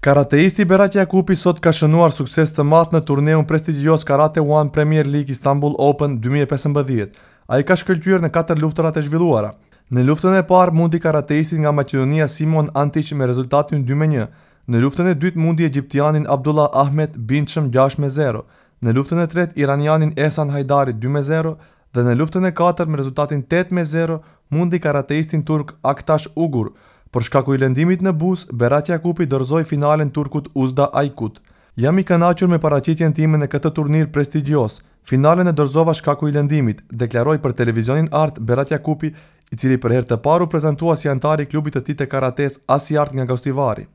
Karateisti Berat Jakupi sot ka shënuar sukses të matë në turneun prestigios Karate One Premier League Istanbul Open 2015. A i ka shkëllqyër në 4 luftërat e zhvilluara. Në luftën e parë mundi karateistin nga Macedonia Simon Antic me rezultatin 2-1. Në luftën e dytë mundi Egyptianin Abdullah Ahmed Binçëm 6-0. Në luftën e tretë Iranianin Esan Hajdari 2-0. Dhe në luftën e katër me rezultatin 8-0 mundi karateistin Turk Aktash Ugur Për shkaku i lëndimit në bus, Berat Jakupi dërzoj finalen turkut Uzda Aikut. Jam i kanachur me paracitjen time në këtë turnir prestigios. Finalen e dërzova shkaku i lëndimit, deklaroj për televizionin art Berat Jakupi, i cili për her të paru prezentua si antari klubit të ti të karates Asiart nga Gostivari.